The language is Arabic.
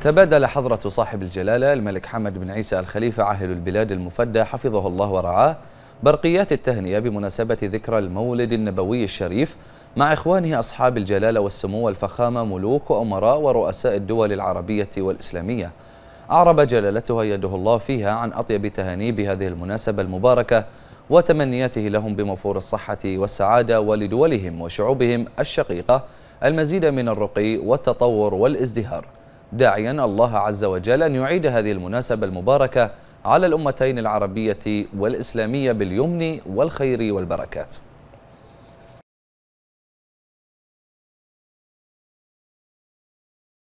تبادل حضرة صاحب الجلالة الملك حمد بن عيسى الخليفة عاهل البلاد المفدى حفظه الله ورعاه برقيات التهنئة بمناسبة ذكرى المولد النبوي الشريف مع إخوانه أصحاب الجلالة والسمو والفخامة ملوك وأمراء ورؤساء الدول العربية والإسلامية أعرب جلالته يده الله فيها عن أطيب تهاني بهذه المناسبة المباركة وتمنياته لهم بموفور الصحة والسعادة ولدولهم وشعوبهم الشقيقة المزيد من الرقي والتطور والازدهار داعيا الله عز وجل أن يعيد هذه المناسبة المباركة على الأمتين العربية والإسلامية باليمن والخير والبركات